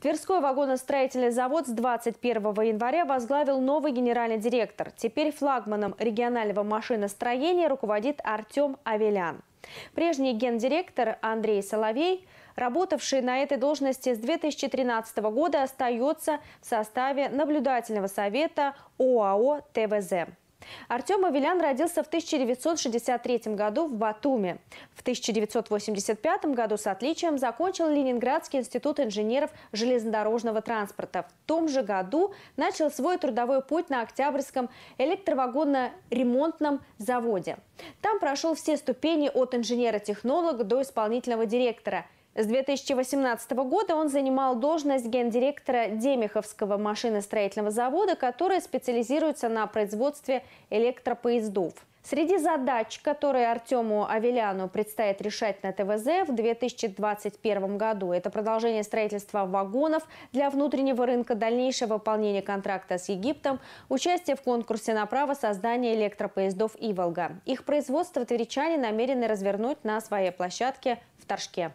Тверской вагоностроительный завод с 21 января возглавил новый генеральный директор. Теперь флагманом регионального машиностроения руководит Артем Авелян. Прежний гендиректор Андрей Соловей, работавший на этой должности с 2013 года, остается в составе наблюдательного совета ОАО «ТВЗ». Артем Авелян родился в 1963 году в Батуме. В 1985 году с отличием закончил Ленинградский институт инженеров железнодорожного транспорта. В том же году начал свой трудовой путь на Октябрьском электровагонно-ремонтном заводе. Там прошел все ступени от инженера-технолога до исполнительного директора – с 2018 года он занимал должность гендиректора Демиховского машиностроительного завода, который специализируется на производстве электропоездов. Среди задач, которые Артему Авеляну предстоит решать на ТВЗ в 2021 году, это продолжение строительства вагонов для внутреннего рынка, дальнейшее выполнение контракта с Египтом, участие в конкурсе на право создания электропоездов «Иволга». Их производство тверичане намерены развернуть на своей площадке в Торжке.